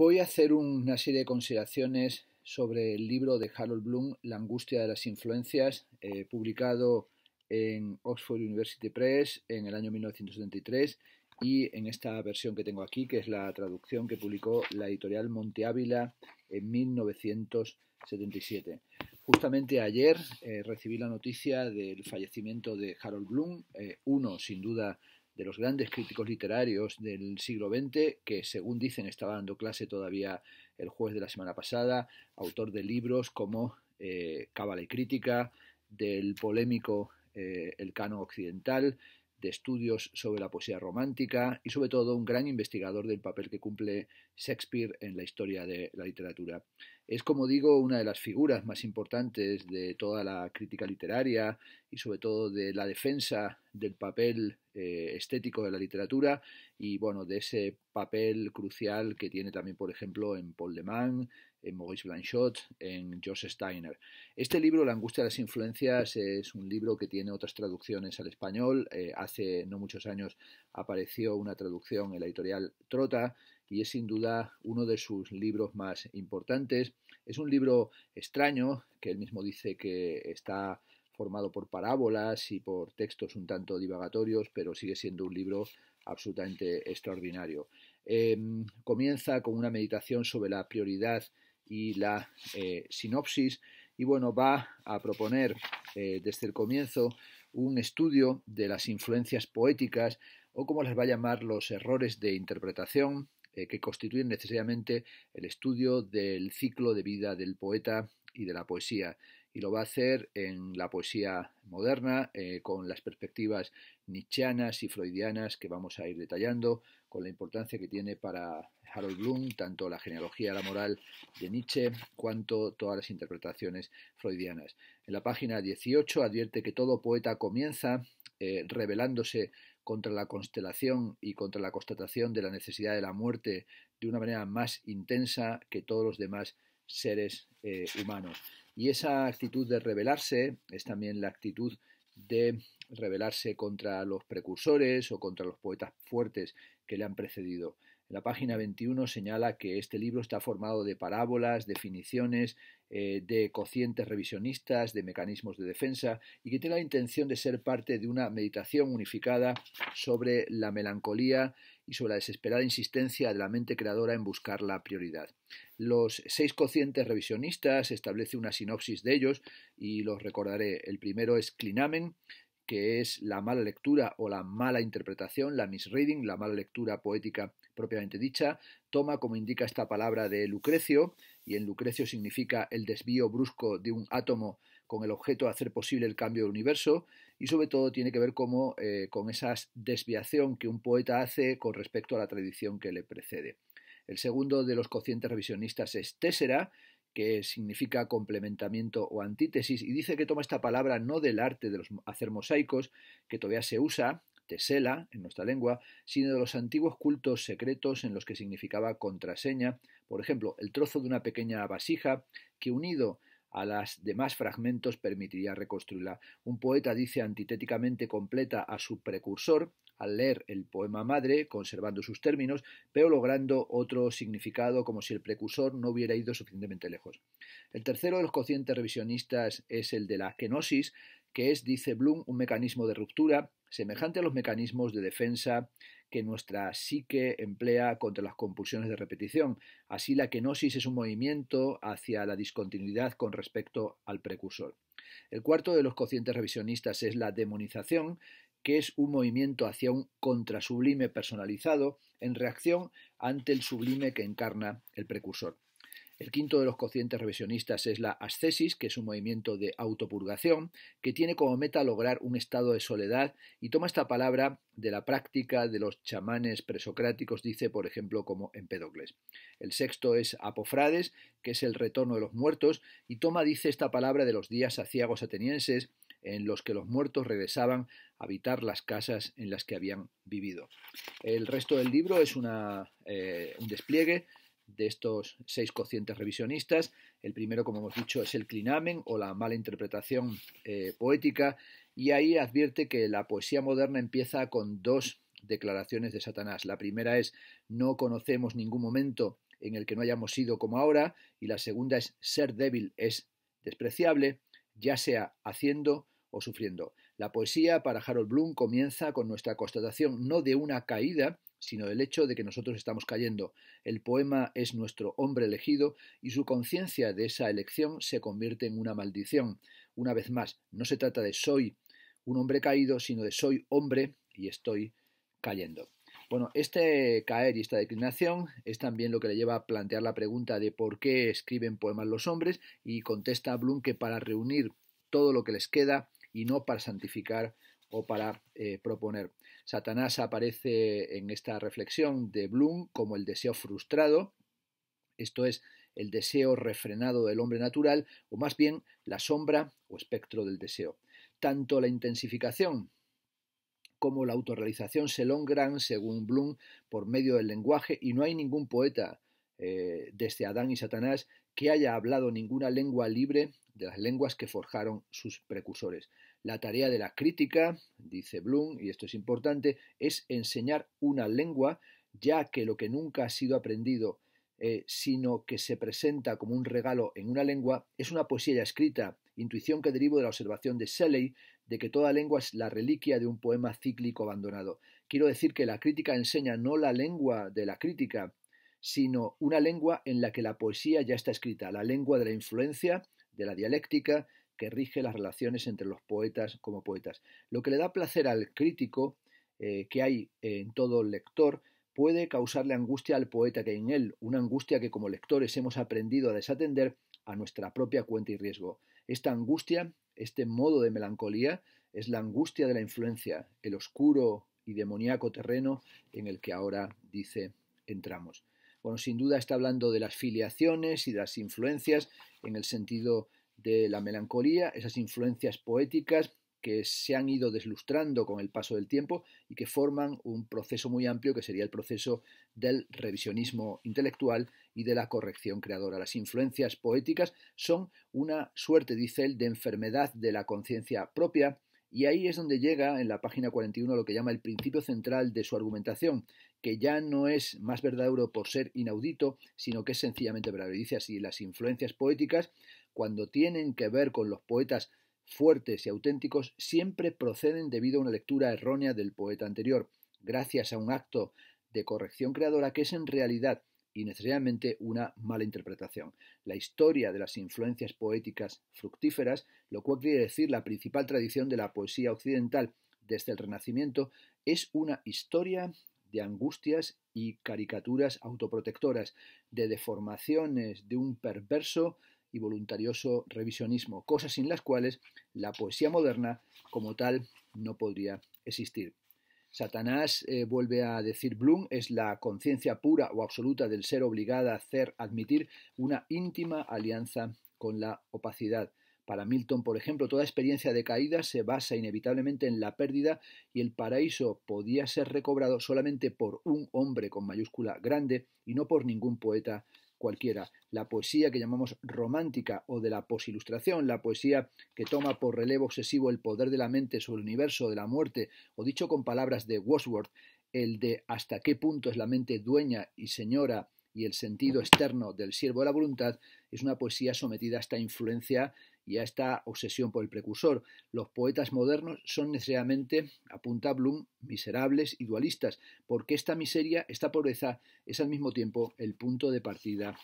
Voy a hacer una serie de consideraciones sobre el libro de Harold Bloom, La angustia de las influencias, eh, publicado en Oxford University Press en el año 1973 y en esta versión que tengo aquí, que es la traducción que publicó la editorial Monte Ávila en 1977. Justamente ayer eh, recibí la noticia del fallecimiento de Harold Bloom, eh, uno sin duda de los grandes críticos literarios del siglo XX, que según dicen estaba dando clase todavía el jueves de la semana pasada, autor de libros como eh, Cábala y Crítica, del polémico eh, El Cano Occidental, de estudios sobre la poesía romántica y sobre todo un gran investigador del papel que cumple Shakespeare en la historia de la literatura. Es, como digo, una de las figuras más importantes de toda la crítica literaria y sobre todo de la defensa del papel eh, estético de la literatura y, bueno, de ese papel crucial que tiene también, por ejemplo, en Paul de Man, en Maurice Blanchot, en Joseph Steiner. Este libro, La angustia de las influencias, es un libro que tiene otras traducciones al español. Eh, hace no muchos años apareció una traducción en la editorial Trota y es sin duda uno de sus libros más importantes. Es un libro extraño, que él mismo dice que está formado por parábolas y por textos un tanto divagatorios, pero sigue siendo un libro absolutamente extraordinario. Em, comienza con una meditación sobre la prioridad y la eh, sinopsis y bueno, va a proponer eh, desde el comienzo un estudio de las influencias poéticas o como las va a llamar los errores de interpretación eh, que constituyen necesariamente el estudio del ciclo de vida del poeta y de la poesía. Y lo va a hacer en la poesía moderna, eh, con las perspectivas nietzscheanas y freudianas que vamos a ir detallando, con la importancia que tiene para Harold Bloom tanto la genealogía la moral de Nietzsche cuanto todas las interpretaciones freudianas. En la página 18 advierte que todo poeta comienza eh, revelándose contra la constelación y contra la constatación de la necesidad de la muerte de una manera más intensa que todos los demás seres eh, humanos. Y esa actitud de rebelarse es también la actitud de rebelarse contra los precursores o contra los poetas fuertes que le han precedido la página 21 señala que este libro está formado de parábolas, definiciones, eh, de cocientes revisionistas, de mecanismos de defensa, y que tiene la intención de ser parte de una meditación unificada sobre la melancolía y sobre la desesperada insistencia de la mente creadora en buscar la prioridad. Los seis cocientes revisionistas establece una sinopsis de ellos y los recordaré. El primero es Clinamen, que es la mala lectura o la mala interpretación, la misreading, la mala lectura poética propiamente dicha, toma, como indica esta palabra de Lucrecio, y en Lucrecio significa el desvío brusco de un átomo con el objeto de hacer posible el cambio del universo, y sobre todo tiene que ver como, eh, con esa desviación que un poeta hace con respecto a la tradición que le precede. El segundo de los cocientes revisionistas es tésera, que significa complementamiento o antítesis, y dice que toma esta palabra no del arte de los hacer mosaicos, que todavía se usa, tesela, en nuestra lengua, sino de los antiguos cultos secretos en los que significaba contraseña, por ejemplo, el trozo de una pequeña vasija que unido a las demás fragmentos permitiría reconstruirla. Un poeta dice antitéticamente completa a su precursor al leer el poema madre, conservando sus términos, pero logrando otro significado como si el precursor no hubiera ido suficientemente lejos. El tercero de los cocientes revisionistas es el de la kenosis, que es, dice Bloom, un mecanismo de ruptura semejante a los mecanismos de defensa que nuestra psique emplea contra las compulsiones de repetición. Así la kenosis es un movimiento hacia la discontinuidad con respecto al precursor. El cuarto de los cocientes revisionistas es la demonización, que es un movimiento hacia un contrasublime personalizado en reacción ante el sublime que encarna el precursor. El quinto de los cocientes revisionistas es la ascesis, que es un movimiento de autopurgación que tiene como meta lograr un estado de soledad y toma esta palabra de la práctica de los chamanes presocráticos, dice por ejemplo como Empedocles. El sexto es apofrades, que es el retorno de los muertos y toma, dice esta palabra, de los días aciagos atenienses en los que los muertos regresaban a habitar las casas en las que habían vivido. El resto del libro es eh, un despliegue de estos seis cocientes revisionistas. El primero, como hemos dicho, es el clinamen o la mala interpretación eh, poética, y ahí advierte que la poesía moderna empieza con dos declaraciones de Satanás. La primera es no conocemos ningún momento en el que no hayamos sido como ahora, y la segunda es ser débil es despreciable, ya sea haciendo o sufriendo. La poesía para Harold Bloom comienza con nuestra constatación no de una caída, sino del hecho de que nosotros estamos cayendo. El poema es nuestro hombre elegido y su conciencia de esa elección se convierte en una maldición. Una vez más, no se trata de soy un hombre caído, sino de soy hombre y estoy cayendo. Bueno, este caer y esta declinación es también lo que le lleva a plantear la pregunta de por qué escriben poemas los hombres y contesta Blum que para reunir todo lo que les queda y no para santificar o para eh, proponer. Satanás aparece en esta reflexión de Bloom como el deseo frustrado, esto es, el deseo refrenado del hombre natural, o más bien la sombra o espectro del deseo. Tanto la intensificación como la autorrealización se logran, según Bloom, por medio del lenguaje, y no hay ningún poeta desde eh, este Adán y Satanás que haya hablado ninguna lengua libre de las lenguas que forjaron sus precursores. La tarea de la crítica, dice Bloom, y esto es importante, es enseñar una lengua, ya que lo que nunca ha sido aprendido, eh, sino que se presenta como un regalo en una lengua, es una poesía ya escrita, intuición que derivo de la observación de Shelley de que toda lengua es la reliquia de un poema cíclico abandonado. Quiero decir que la crítica enseña no la lengua de la crítica, sino una lengua en la que la poesía ya está escrita, la lengua de la influencia, de la dialéctica, que rige las relaciones entre los poetas como poetas. Lo que le da placer al crítico eh, que hay en todo lector puede causarle angustia al poeta que hay en él, una angustia que como lectores hemos aprendido a desatender a nuestra propia cuenta y riesgo. Esta angustia, este modo de melancolía, es la angustia de la influencia, el oscuro y demoníaco terreno en el que ahora, dice, entramos. Bueno, sin duda está hablando de las filiaciones y de las influencias en el sentido de la melancolía, esas influencias poéticas que se han ido deslustrando con el paso del tiempo y que forman un proceso muy amplio que sería el proceso del revisionismo intelectual y de la corrección creadora. Las influencias poéticas son una suerte, dice él, de enfermedad de la conciencia propia y ahí es donde llega en la página 41 lo que llama el principio central de su argumentación, que ya no es más verdadero por ser inaudito, sino que es sencillamente verdadero. Dice así, las influencias poéticas cuando tienen que ver con los poetas fuertes y auténticos, siempre proceden debido a una lectura errónea del poeta anterior, gracias a un acto de corrección creadora que es en realidad y necesariamente una mala interpretación. La historia de las influencias poéticas fructíferas, lo cual quiere decir la principal tradición de la poesía occidental desde el Renacimiento, es una historia de angustias y caricaturas autoprotectoras, de deformaciones de un perverso y voluntarioso revisionismo, cosas sin las cuales la poesía moderna como tal no podría existir. Satanás, eh, vuelve a decir Bloom, es la conciencia pura o absoluta del ser obligada a hacer admitir una íntima alianza con la opacidad. Para Milton, por ejemplo, toda experiencia de caída se basa inevitablemente en la pérdida y el paraíso podía ser recobrado solamente por un hombre con mayúscula grande y no por ningún poeta cualquiera la poesía que llamamos romántica o de la posilustración, la poesía que toma por relevo obsesivo el poder de la mente sobre el universo, de la muerte, o dicho con palabras de Wordsworth, el de hasta qué punto es la mente dueña y señora y el sentido externo del siervo de la voluntad, es una poesía sometida a esta influencia y a esta obsesión por el precursor. Los poetas modernos son necesariamente, apunta Bloom, miserables y dualistas, porque esta miseria, esta pobreza, es al mismo tiempo el punto de partida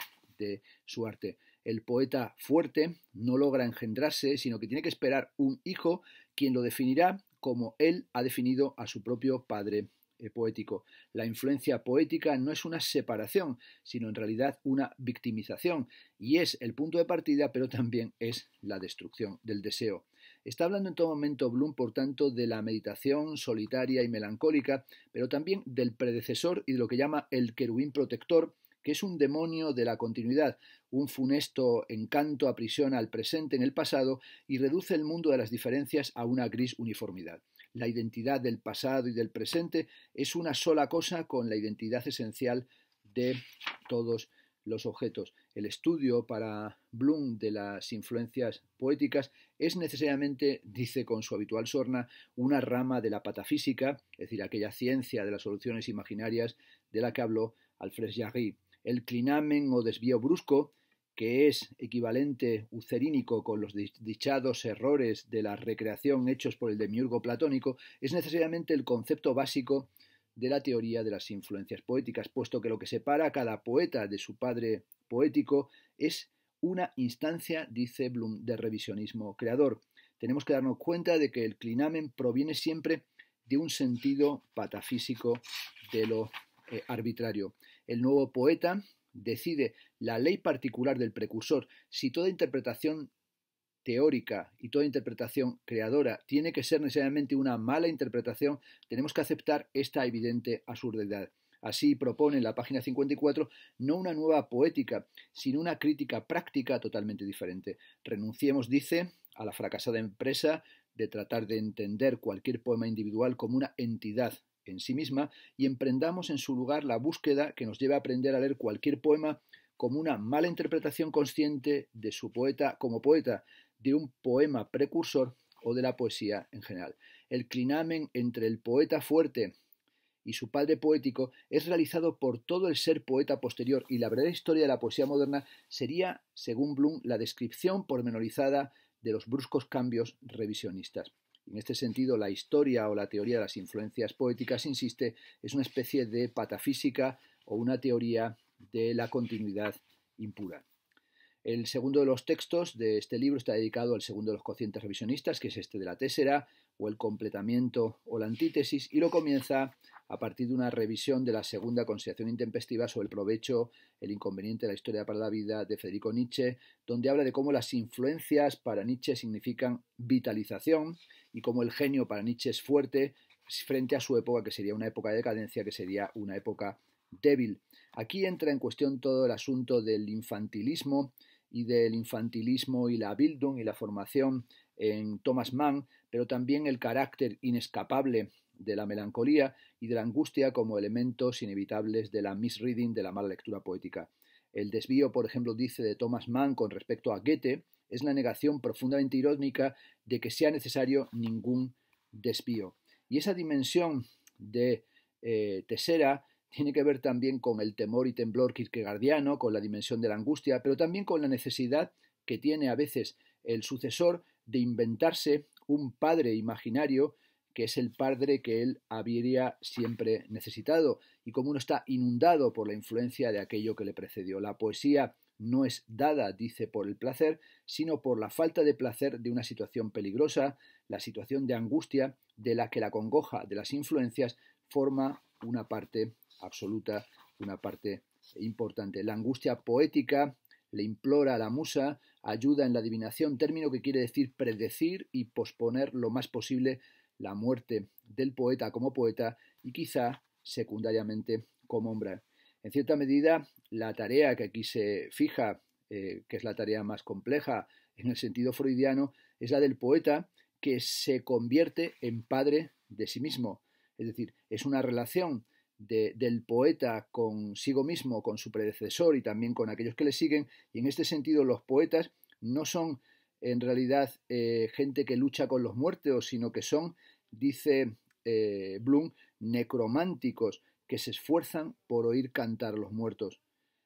su arte. El poeta fuerte no logra engendrarse, sino que tiene que esperar un hijo quien lo definirá como él ha definido a su propio padre eh, poético. La influencia poética no es una separación, sino en realidad una victimización, y es el punto de partida, pero también es la destrucción del deseo. Está hablando en todo momento Bloom, por tanto, de la meditación solitaria y melancólica, pero también del predecesor y de lo que llama el querubín protector, que es un demonio de la continuidad, un funesto encanto aprisiona al presente en el pasado y reduce el mundo de las diferencias a una gris uniformidad. La identidad del pasado y del presente es una sola cosa con la identidad esencial de todos los objetos. El estudio para Bloom de las influencias poéticas es necesariamente, dice con su habitual sorna, una rama de la patafísica, es decir, aquella ciencia de las soluciones imaginarias de la que habló Alfred Jarry el clinamen o desvío brusco, que es equivalente ucerínico con los dichados errores de la recreación hechos por el demiurgo platónico, es necesariamente el concepto básico de la teoría de las influencias poéticas, puesto que lo que separa a cada poeta de su padre poético es una instancia, dice Blum, de revisionismo creador. Tenemos que darnos cuenta de que el clinamen proviene siempre de un sentido patafísico de lo eh, arbitrario. El nuevo poeta decide la ley particular del precursor. Si toda interpretación teórica y toda interpretación creadora tiene que ser necesariamente una mala interpretación, tenemos que aceptar esta evidente absurdidad. Así propone en la página 54 no una nueva poética, sino una crítica práctica totalmente diferente. Renunciemos, dice, a la fracasada empresa de tratar de entender cualquier poema individual como una entidad en sí misma y emprendamos en su lugar la búsqueda que nos lleva a aprender a leer cualquier poema como una mala interpretación consciente de su poeta como poeta, de un poema precursor o de la poesía en general. El clinamen entre el poeta fuerte y su padre poético es realizado por todo el ser poeta posterior y la verdadera historia de la poesía moderna sería, según Bloom, la descripción pormenorizada de los bruscos cambios revisionistas. En este sentido, la historia o la teoría de las influencias poéticas, insiste, es una especie de patafísica o una teoría de la continuidad impura. El segundo de los textos de este libro está dedicado al segundo de los cocientes revisionistas, que es este de la tésera, o el completamiento o la antítesis, y lo comienza a partir de una revisión de la segunda consideración intempestiva sobre el provecho, el inconveniente de la historia para la vida de Federico Nietzsche, donde habla de cómo las influencias para Nietzsche significan vitalización y cómo el genio para Nietzsche es fuerte frente a su época, que sería una época de decadencia, que sería una época débil. Aquí entra en cuestión todo el asunto del infantilismo, y del infantilismo y la Bildung y la formación en Thomas Mann, pero también el carácter inescapable de la melancolía y de la angustia como elementos inevitables de la misreading, de la mala lectura poética. El desvío, por ejemplo, dice de Thomas Mann con respecto a Goethe, es la negación profundamente irónica de que sea necesario ningún desvío. Y esa dimensión de eh, Tesera tiene que ver también con el temor y temblor kierkegaardiano, con la dimensión de la angustia, pero también con la necesidad que tiene a veces el sucesor de inventarse un padre imaginario que es el padre que él habría siempre necesitado, y como uno está inundado por la influencia de aquello que le precedió. La poesía no es dada, dice, por el placer, sino por la falta de placer de una situación peligrosa, la situación de angustia de la que la congoja de las influencias forma una parte absoluta, una parte importante. La angustia poética le implora a la musa ayuda en la adivinación, término que quiere decir predecir y posponer lo más posible la muerte del poeta como poeta y quizá secundariamente como hombre. En cierta medida, la tarea que aquí se fija, eh, que es la tarea más compleja en el sentido freudiano, es la del poeta que se convierte en padre de sí mismo. Es decir, es una relación del poeta consigo mismo, con su predecesor y también con aquellos que le siguen. Y en este sentido los poetas no son en realidad eh, gente que lucha con los muertos, sino que son, dice eh, Bloom, necrománticos que se esfuerzan por oír cantar a los muertos.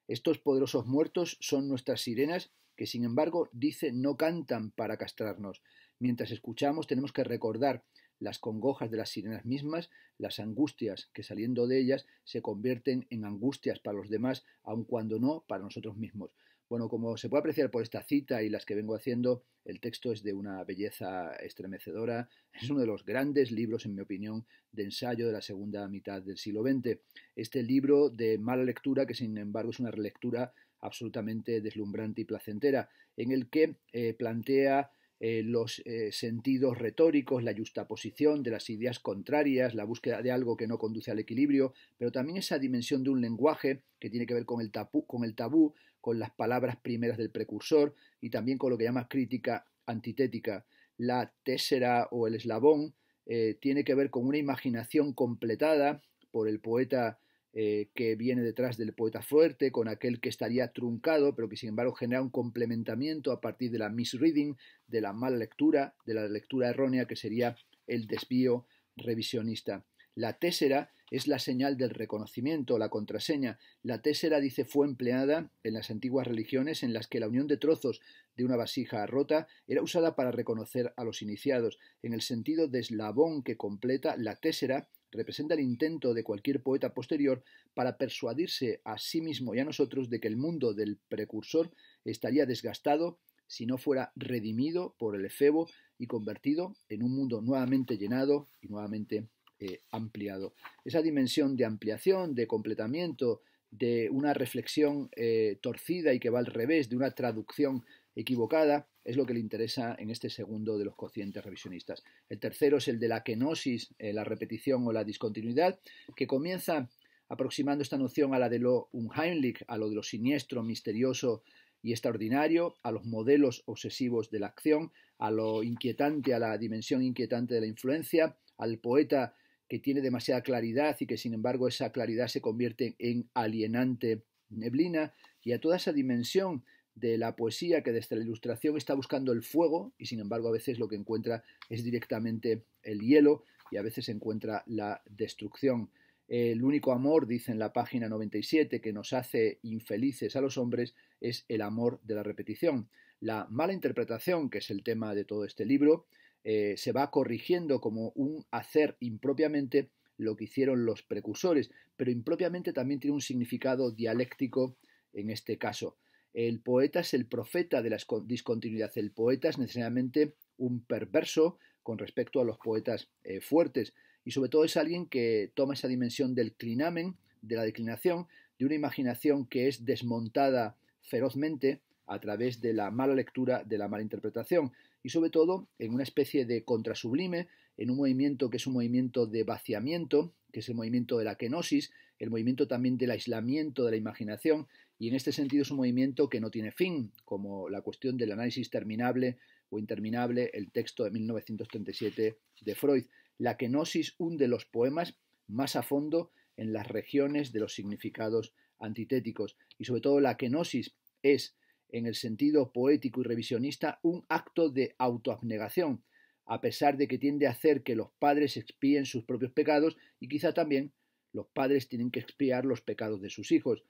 Estos poderosos muertos son nuestras sirenas que sin embargo dice no cantan para castrarnos. Mientras escuchamos tenemos que recordar las congojas de las sirenas mismas, las angustias que saliendo de ellas se convierten en angustias para los demás, aun cuando no para nosotros mismos. Bueno, como se puede apreciar por esta cita y las que vengo haciendo, el texto es de una belleza estremecedora. Es uno de los grandes libros, en mi opinión, de ensayo de la segunda mitad del siglo XX. Este libro de mala lectura, que sin embargo es una relectura absolutamente deslumbrante y placentera, en el que eh, plantea eh, los eh, sentidos retóricos, la justaposición de las ideas contrarias, la búsqueda de algo que no conduce al equilibrio, pero también esa dimensión de un lenguaje que tiene que ver con el, con el tabú, con las palabras primeras del precursor y también con lo que llama crítica antitética. La tésera o el eslabón eh, tiene que ver con una imaginación completada por el poeta eh, que viene detrás del poeta fuerte, con aquel que estaría truncado, pero que sin embargo genera un complementamiento a partir de la misreading, de la mala lectura, de la lectura errónea, que sería el desvío revisionista. La tésera es la señal del reconocimiento, la contraseña. La tésera, dice, fue empleada en las antiguas religiones en las que la unión de trozos de una vasija rota era usada para reconocer a los iniciados. En el sentido de eslabón que completa, la tésera representa el intento de cualquier poeta posterior para persuadirse a sí mismo y a nosotros de que el mundo del precursor estaría desgastado si no fuera redimido por el efebo y convertido en un mundo nuevamente llenado y nuevamente eh, ampliado. Esa dimensión de ampliación, de completamiento, de una reflexión eh, torcida y que va al revés, de una traducción equivocada, es lo que le interesa en este segundo de los cocientes revisionistas. El tercero es el de la kenosis, eh, la repetición o la discontinuidad, que comienza aproximando esta noción a la de lo unheimlich, a lo de lo siniestro, misterioso y extraordinario, a los modelos obsesivos de la acción, a lo inquietante, a la dimensión inquietante de la influencia, al poeta que tiene demasiada claridad y que sin embargo esa claridad se convierte en alienante neblina y a toda esa dimensión de la poesía que desde la ilustración está buscando el fuego y sin embargo a veces lo que encuentra es directamente el hielo y a veces encuentra la destrucción. El único amor, dice en la página 97, que nos hace infelices a los hombres es el amor de la repetición. La mala interpretación, que es el tema de todo este libro, eh, se va corrigiendo como un hacer impropiamente lo que hicieron los precursores, pero impropiamente también tiene un significado dialéctico en este caso. El poeta es el profeta de la discontinuidad. El poeta es necesariamente un perverso con respecto a los poetas eh, fuertes. Y sobre todo es alguien que toma esa dimensión del clinamen, de la declinación, de una imaginación que es desmontada ferozmente a través de la mala lectura, de la mala interpretación. Y sobre todo en una especie de contrasublime, en un movimiento que es un movimiento de vaciamiento, que es el movimiento de la kenosis, el movimiento también del aislamiento de la imaginación y en este sentido es un movimiento que no tiene fin, como la cuestión del análisis terminable o interminable, el texto de 1937 de Freud. La kenosis hunde los poemas más a fondo en las regiones de los significados antitéticos y sobre todo la kenosis es, en el sentido poético y revisionista, un acto de autoabnegación, a pesar de que tiende a hacer que los padres expíen sus propios pecados y quizá también los padres tienen que expiar los pecados de sus hijos.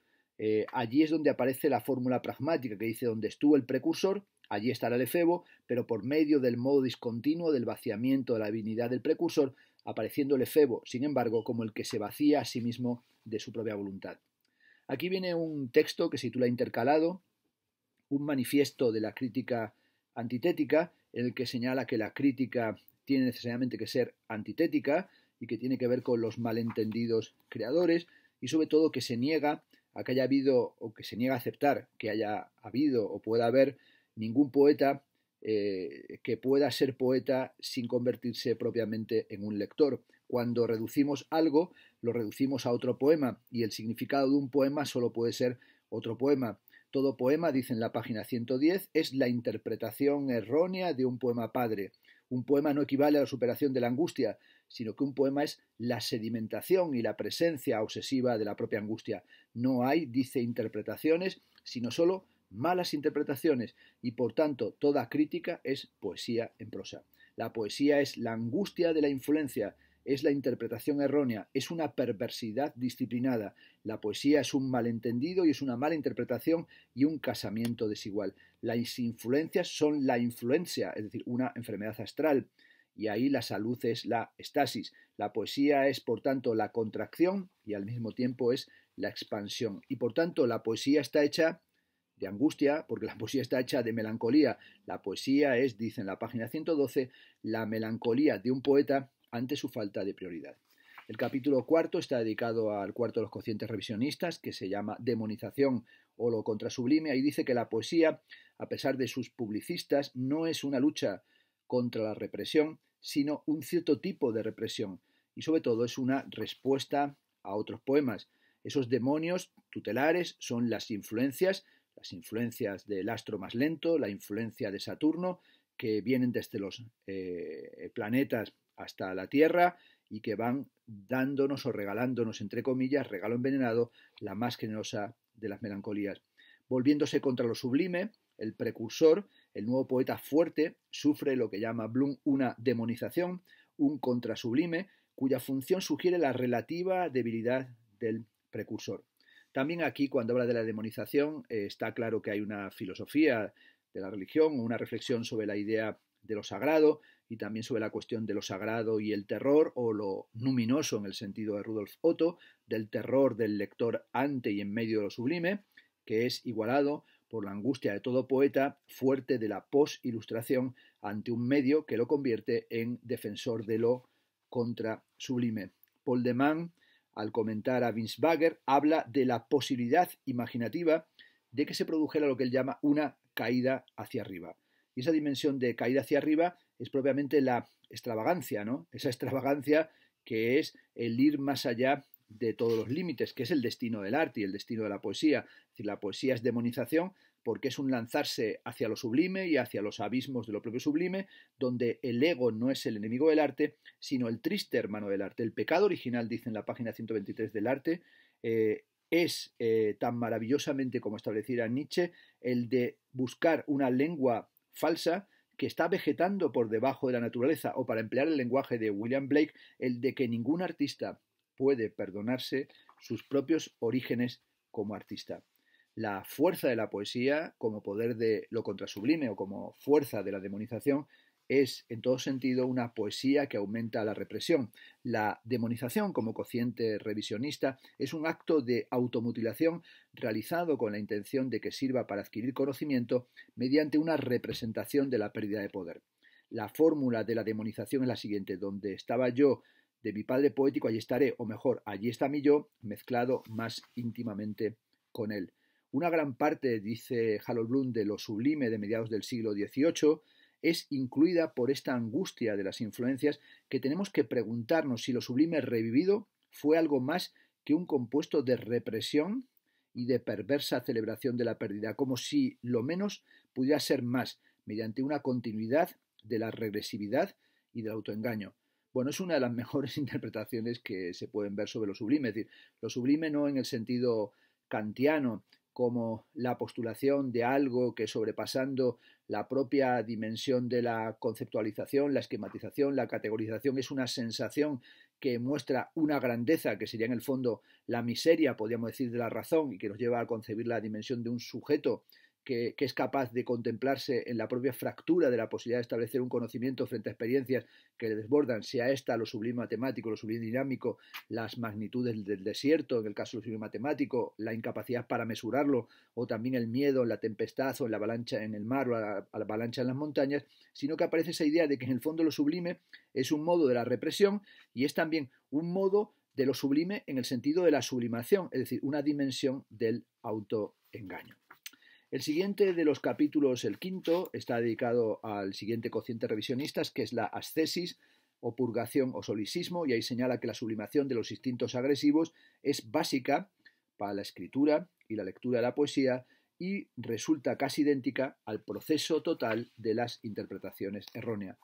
Eh, allí es donde aparece la fórmula pragmática que dice donde estuvo el precursor, allí estará el efebo, pero por medio del modo discontinuo del vaciamiento de la divinidad del precursor, apareciendo el efebo, sin embargo, como el que se vacía a sí mismo de su propia voluntad. Aquí viene un texto que se titula Intercalado, un manifiesto de la crítica antitética, en el que señala que la crítica tiene necesariamente que ser antitética y que tiene que ver con los malentendidos creadores, y sobre todo que se niega a que haya habido o que se niega a aceptar que haya habido o pueda haber ningún poeta eh, que pueda ser poeta sin convertirse propiamente en un lector. Cuando reducimos algo, lo reducimos a otro poema y el significado de un poema solo puede ser otro poema. Todo poema, dice en la página 110, es la interpretación errónea de un poema padre. Un poema no equivale a la superación de la angustia, sino que un poema es la sedimentación y la presencia obsesiva de la propia angustia. No hay, dice, interpretaciones, sino solo malas interpretaciones, y por tanto toda crítica es poesía en prosa. La poesía es la angustia de la influencia, es la interpretación errónea, es una perversidad disciplinada. La poesía es un malentendido y es una mala interpretación y un casamiento desigual. Las influencias son la influencia, es decir, una enfermedad astral. Y ahí la salud es la estasis. La poesía es, por tanto, la contracción y al mismo tiempo es la expansión. Y por tanto, la poesía está hecha de angustia, porque la poesía está hecha de melancolía. La poesía es, dice en la página 112, la melancolía de un poeta ante su falta de prioridad. El capítulo cuarto está dedicado al cuarto de los cocientes revisionistas, que se llama Demonización o lo contra sublime. Ahí dice que la poesía, a pesar de sus publicistas, no es una lucha contra la represión, sino un cierto tipo de represión. Y sobre todo es una respuesta a otros poemas. Esos demonios tutelares son las influencias, las influencias del astro más lento, la influencia de Saturno, que vienen desde los eh, planetas hasta la Tierra y que van dándonos o regalándonos, entre comillas, regalo envenenado, la más generosa de las melancolías. Volviéndose contra lo sublime, el precursor, el nuevo poeta fuerte, sufre lo que llama Blum una demonización, un contrasublime, cuya función sugiere la relativa debilidad del precursor. También aquí, cuando habla de la demonización, eh, está claro que hay una filosofía de la religión, una reflexión sobre la idea de lo sagrado, y también sobre la cuestión de lo sagrado y el terror, o lo numinoso en el sentido de Rudolf Otto, del terror del lector ante y en medio de lo sublime, que es igualado por la angustia de todo poeta fuerte de la pos-ilustración ante un medio que lo convierte en defensor de lo contra sublime. Paul de Man, al comentar a Bagger, habla de la posibilidad imaginativa de que se produjera lo que él llama una caída hacia arriba. Y esa dimensión de caída hacia arriba es propiamente la extravagancia, ¿no? Esa extravagancia que es el ir más allá de todos los límites, que es el destino del arte y el destino de la poesía. Es decir, la poesía es demonización porque es un lanzarse hacia lo sublime y hacia los abismos de lo propio sublime, donde el ego no es el enemigo del arte, sino el triste hermano del arte. El pecado original, dice en la página 123 del arte, eh, es eh, tan maravillosamente como estableciera Nietzsche el de buscar una lengua falsa que está vegetando por debajo de la naturaleza, o para emplear el lenguaje de William Blake, el de que ningún artista puede perdonarse sus propios orígenes como artista. La fuerza de la poesía, como poder de lo contrasublime o como fuerza de la demonización, es, en todo sentido, una poesía que aumenta la represión. La demonización como cociente revisionista es un acto de automutilación realizado con la intención de que sirva para adquirir conocimiento mediante una representación de la pérdida de poder. La fórmula de la demonización es la siguiente, donde estaba yo de mi padre poético, allí estaré, o mejor, allí está mi yo, mezclado más íntimamente con él. Una gran parte, dice Harold Bloom, de lo sublime de mediados del siglo XVIII es incluida por esta angustia de las influencias que tenemos que preguntarnos si lo sublime revivido fue algo más que un compuesto de represión y de perversa celebración de la pérdida, como si lo menos pudiera ser más, mediante una continuidad de la regresividad y del autoengaño. Bueno, es una de las mejores interpretaciones que se pueden ver sobre lo sublime, es decir, lo sublime no en el sentido kantiano como la postulación de algo que sobrepasando la propia dimensión de la conceptualización, la esquematización, la categorización, es una sensación que muestra una grandeza que sería en el fondo la miseria, podríamos decir, de la razón y que nos lleva a concebir la dimensión de un sujeto que, es capaz de contemplarse en la propia fractura de la posibilidad de establecer un conocimiento frente a experiencias que le desbordan, sea esta lo sublime matemático, lo sublime dinámico, las magnitudes del desierto, en el caso del sublime matemático, la incapacidad para mesurarlo, o también el miedo en la tempestad o en la avalancha en el mar o la avalancha en las montañas, sino que aparece esa idea de que en el fondo lo sublime es un modo de la represión y es también un modo de lo sublime en el sentido de la sublimación, es decir, una dimensión del autoengaño. El siguiente de los capítulos, el quinto, está dedicado al siguiente cociente revisionista, que es la ascesis o purgación o solicismo, y ahí señala que la sublimación de los instintos agresivos es básica para la escritura y la lectura de la poesía y resulta casi idéntica al proceso total de las interpretaciones erróneas.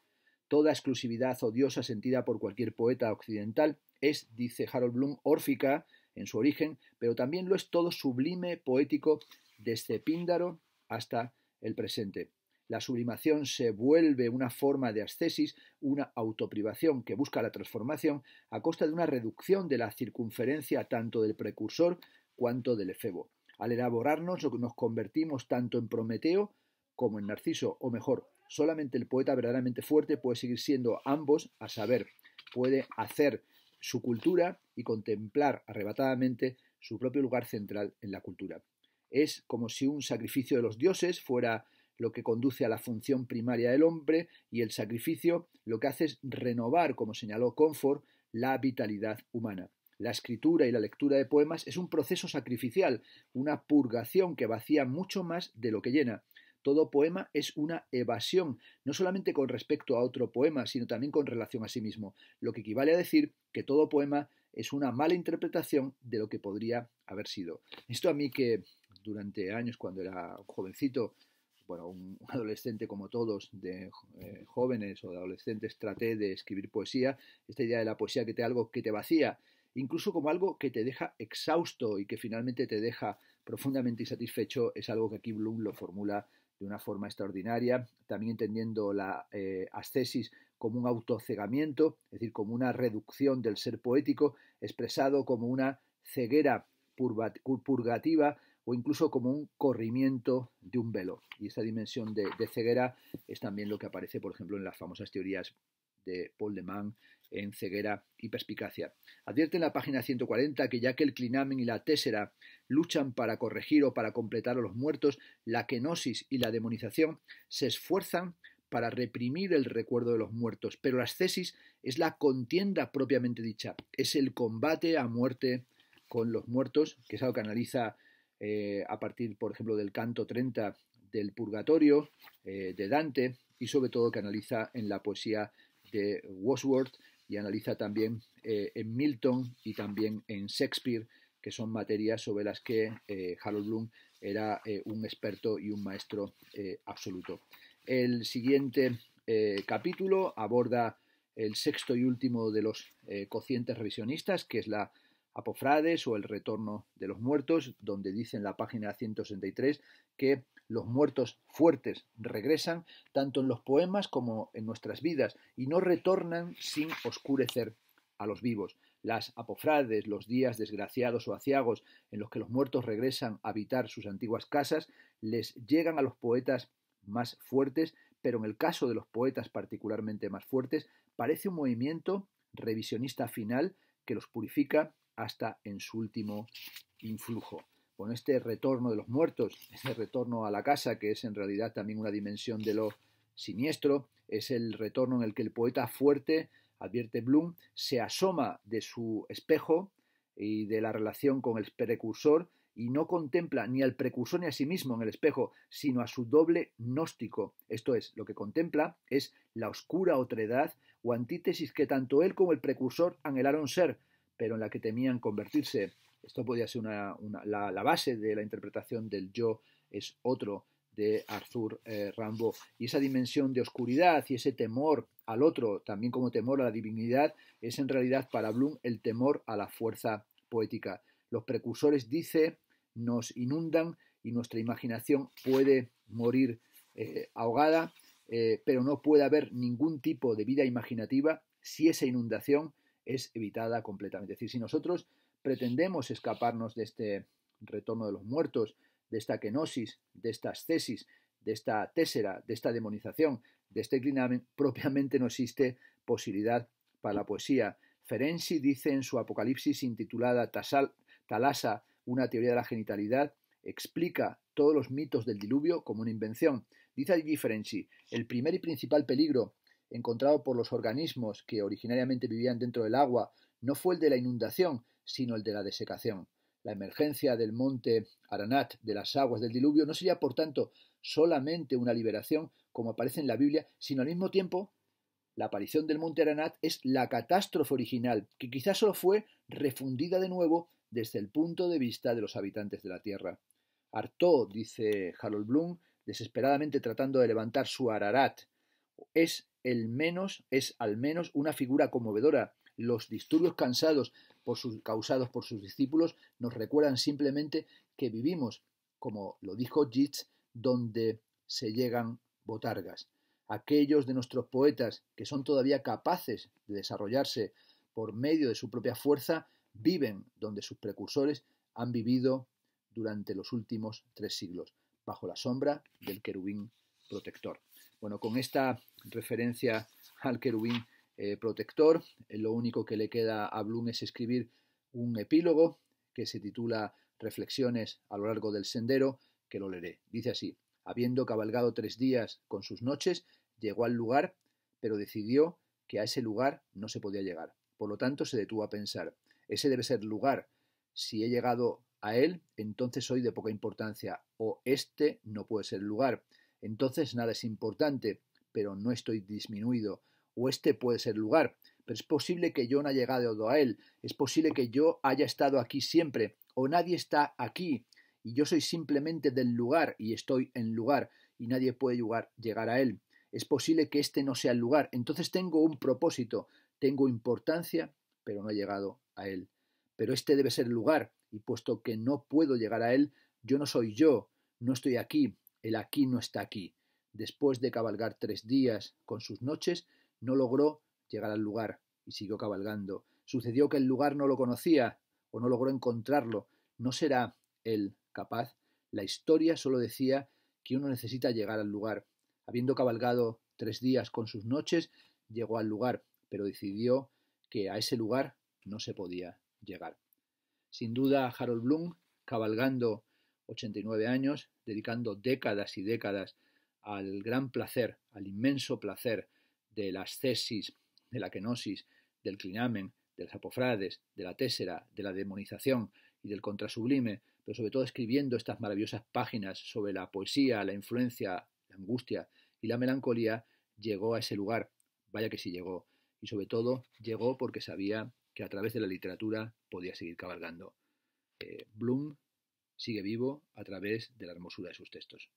Toda exclusividad odiosa sentida por cualquier poeta occidental es, dice Harold Bloom, órfica en su origen, pero también lo es todo sublime poético desde este Píndaro hasta el presente. La sublimación se vuelve una forma de ascesis, una autoprivación que busca la transformación a costa de una reducción de la circunferencia tanto del precursor cuanto del efebo. Al elaborarnos nos convertimos tanto en Prometeo como en Narciso, o mejor, solamente el poeta verdaderamente fuerte puede seguir siendo ambos, a saber, puede hacer su cultura y contemplar arrebatadamente su propio lugar central en la cultura. Es como si un sacrificio de los dioses fuera lo que conduce a la función primaria del hombre y el sacrificio lo que hace es renovar, como señaló Comfort, la vitalidad humana. La escritura y la lectura de poemas es un proceso sacrificial, una purgación que vacía mucho más de lo que llena. Todo poema es una evasión, no solamente con respecto a otro poema, sino también con relación a sí mismo, lo que equivale a decir que todo poema es una mala interpretación de lo que podría haber sido. Esto a mí que durante años cuando era jovencito, bueno, un adolescente como todos, de eh, jóvenes o de adolescentes, traté de escribir poesía, esta idea de la poesía que te algo que te vacía, incluso como algo que te deja exhausto y que finalmente te deja profundamente insatisfecho, es algo que aquí Bloom lo formula de una forma extraordinaria, también entendiendo la eh, ascesis como un autocegamiento, es decir, como una reducción del ser poético, expresado como una ceguera purgativa o incluso como un corrimiento de un velo. Y esta dimensión de, ceguera es también lo que aparece, por ejemplo, en las famosas teorías de Paul de Man en ceguera y perspicacia. Advierte en la página 140 que ya que el clinamen y la tésera luchan para corregir o para completar a los muertos, la kenosis y la demonización se esfuerzan para reprimir el recuerdo de los muertos, pero la ascesis es la contienda propiamente dicha, es el combate a muerte con los muertos, que es algo que analiza eh, a partir, por ejemplo, del canto 30 del Purgatorio eh, de Dante y sobre todo que analiza en la poesía de Wordsworth y analiza también eh, en Milton y también en Shakespeare, que son materias sobre las que Harold Bloom era un experto y un maestro absoluto. El siguiente capítulo aborda el sexto y último de los cocientes revisionistas, que es la Apofrades o El Retorno de los Muertos, donde dice en la página 163 que los muertos fuertes regresan tanto en los poemas como en nuestras vidas y no retornan sin oscurecer a los vivos. Las apofrades, los días desgraciados o aciagos en los que los muertos regresan a habitar sus antiguas casas, les llegan a los poetas más fuertes, pero en el caso de los poetas particularmente más fuertes, parece un movimiento revisionista final que los purifica hasta en su último influjo. Con este retorno de los muertos, este retorno a la casa, que es en realidad también una dimensión de lo siniestro, es el retorno en el que el poeta fuerte, advierte Bloom, se asoma de su espejo y de la relación con el precursor y no contempla ni al precursor ni a sí mismo en el espejo, sino a su doble gnóstico. Esto es, lo que contempla es la oscura otredad o antítesis que tanto él como el precursor anhelaron ser, pero en la que temían convertirse. Esto podía ser una, la, base de la interpretación del yo es otro de Arthur eh, Rambo. Y esa dimensión de oscuridad y ese temor al otro, también como temor a la divinidad, es en realidad para Bloom el temor a la fuerza poética. Los precursores, dice, nos inundan y nuestra imaginación puede morir eh, ahogada, eh, pero no puede haber ningún tipo de vida imaginativa si esa inundación es evitada completamente. Es decir, si nosotros pretendemos escaparnos de este retorno de los muertos, de esta kenosis, de esta tesis, de esta tésera, de esta demonización, de este clinamen, propiamente no existe posibilidad para la poesía. Ferenczi dice en su Apocalipsis intitulada Talasa, una teoría de la genitalidad, explica todos los mitos del diluvio como una invención. Dice allí Ferenczi, el primer y principal peligro encontrado por los organismos que originariamente vivían dentro del agua no fue el de la inundación, sino el de la desecación. La emergencia del monte Aranat de las aguas del diluvio no sería, por tanto, solamente una liberación, como aparece en la Biblia, sino al mismo tiempo la aparición del monte Aranat es la catástrofe original, que quizás solo fue refundida de nuevo desde el punto de vista de los habitantes de la Tierra. Harto, dice Harold Bloom, desesperadamente tratando de levantar su Ararat, es el menos, es al menos una figura conmovedora. Los disturbios cansados causados por sus discípulos nos recuerdan simplemente que vivimos, como lo dijo Yeats, donde se llegan botargas. Aquellos de nuestros poetas que son todavía capaces de desarrollarse por medio de su propia fuerza, viven donde sus precursores han vivido durante los últimos tres siglos, bajo la sombra del querubín protector. Bueno, con esta referencia al querubín eh, protector, eh, lo único que le queda a Blum es escribir un epílogo que se titula Reflexiones a lo largo del sendero, que lo leeré. Dice así, habiendo cabalgado tres días con sus noches, llegó al lugar, pero decidió que a ese lugar no se podía llegar. Por lo tanto, se detuvo a pensar, ese debe ser lugar. Si he llegado a él, entonces soy de poca importancia, o este no puede ser lugar entonces nada es importante, pero no estoy disminuido, o este puede ser lugar, pero es posible que yo no haya llegado a él, es posible que yo haya estado aquí siempre, o nadie está aquí, y yo soy simplemente del lugar y estoy en lugar, y nadie puede llegar a él. Es posible que este no sea el lugar, entonces tengo un propósito, tengo importancia, pero no he llegado a él. Pero este debe ser el lugar, y puesto que no puedo llegar a él, yo no soy yo, no estoy aquí, el aquí no está aquí. Después de cabalgar tres días con sus noches, no logró llegar al lugar y siguió cabalgando. Sucedió que el lugar no lo conocía o no logró encontrarlo. ¿No será él capaz? La historia solo decía que uno necesita llegar al lugar. Habiendo cabalgado tres días con sus noches, llegó al lugar, pero decidió que a ese lugar no se podía llegar. Sin duda, Harold Bloom, cabalgando 89 años, dedicando décadas y décadas al gran placer, al inmenso placer de las Cesis, de la kenosis, del clinamen, de las apofrades, de la tésera, de la demonización y del contrasublime, pero sobre todo escribiendo estas maravillosas páginas sobre la poesía, la influencia, la angustia y la melancolía, llegó a ese lugar. Vaya que sí llegó. Y sobre todo llegó porque sabía que a través de la literatura podía seguir cabalgando. Eh, Bloom sigue vivo a través de la hermosura de sus textos.